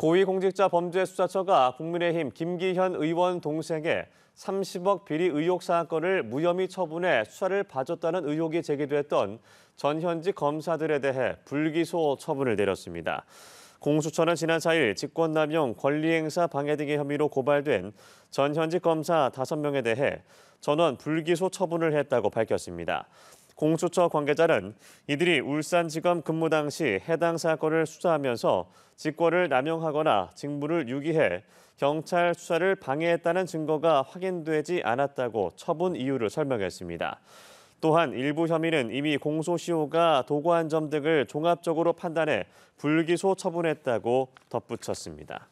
고위공직자범죄수사처가 국민의힘 김기현 의원 동생의 30억 비리 의혹 사건을 무혐의 처분해 수사를 봐줬다는 의혹이 제기됐던 전현직 검사들에 대해 불기소 처분을 내렸습니다. 공수처는 지난 4일 직권남용, 권리행사 방해 등의 혐의로 고발된 전현직 검사 5명에 대해 전원 불기소 처분을 했다고 밝혔습니다. 공수처 관계자는 이들이 울산지검 근무 당시 해당 사건을 수사하면서 직권을 남용하거나 직무를 유기해 경찰 수사를 방해했다는 증거가 확인되지 않았다고 처분 이유를 설명했습니다. 또한 일부 혐의는 이미 공소시효가 도과한 점 등을 종합적으로 판단해 불기소 처분했다고 덧붙였습니다.